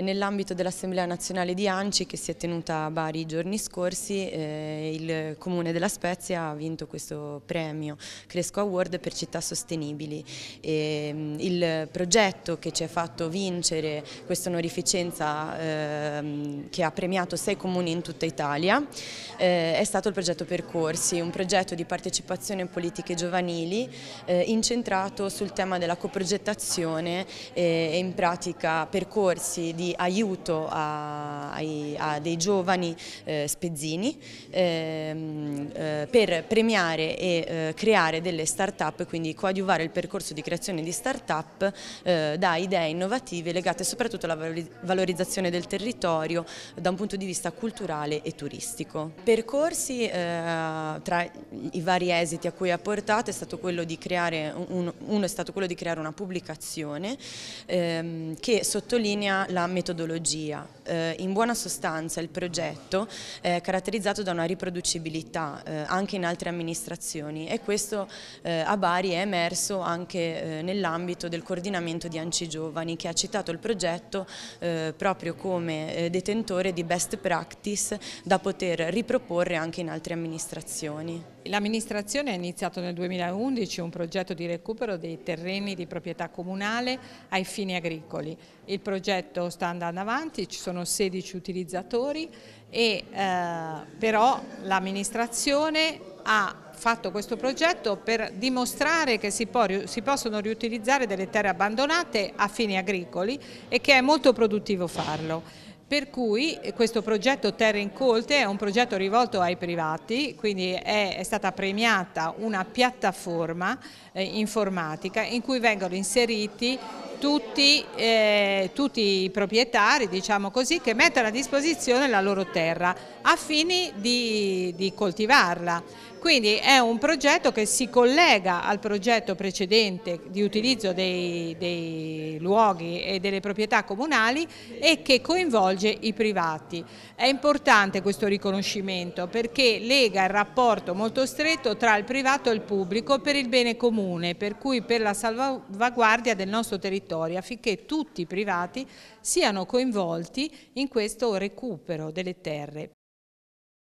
Nell'ambito dell'Assemblea Nazionale di Anci che si è tenuta a Bari i giorni scorsi, eh, il Comune della Spezia ha vinto questo premio Cresco Award per città sostenibili. E, mm, il progetto che ci ha fatto vincere questa onorificenza eh, che ha premiato sei comuni in tutta Italia eh, è stato il progetto Percorsi, un progetto di partecipazione in politiche giovanili eh, incentrato sul tema della coprogettazione eh, e in pratica percorsi di aiuto a, a dei giovani eh, spezzini ehm, eh, per premiare e eh, creare delle start-up, quindi coadiuvare il percorso di creazione di start-up eh, da idee innovative legate soprattutto alla valorizzazione del territorio da un punto di vista culturale e turistico. Percorsi eh, tra i vari esiti a cui ha portato è stato quello di creare, uno è stato quello di creare una pubblicazione ehm, che sottolinea la metodologia. Eh, in buona sostanza il progetto eh, è caratterizzato da una riproducibilità eh, anche in altre amministrazioni e questo eh, a Bari è emerso anche eh, nell'ambito del coordinamento di Anci Giovani che ha citato il progetto eh, proprio come detentore di best practice da poter riproporre anche in altre amministrazioni. L'amministrazione ha iniziato nel 2011 un progetto di recupero dei terreni di proprietà comunale ai fini agricoli. Il progetto sta andando avanti, ci sono 16 utilizzatori e eh, però l'amministrazione ha fatto questo progetto per dimostrare che si, può, si, possono riutilizzare delle terre abbandonate a fini agricoli e che è molto produttivo farlo per cui eh, questo progetto Terra Incolte è un progetto rivolto ai privati, quindi è, è stata premiata una piattaforma eh, informatica in cui vengono inseriti tutti, eh, tutti, i proprietari diciamo così, che mettono a disposizione la loro terra a fini di, di coltivarla quindi è un progetto che si collega al progetto precedente di utilizzo dei, dei luoghi e delle proprietà comunali e che coinvolge i privati. È importante questo riconoscimento perché lega il rapporto molto stretto tra il privato e il pubblico per il bene comune, per cui per la salvaguardia del nostro territorio affinché tutti i privati siano coinvolti in questo recupero delle terre.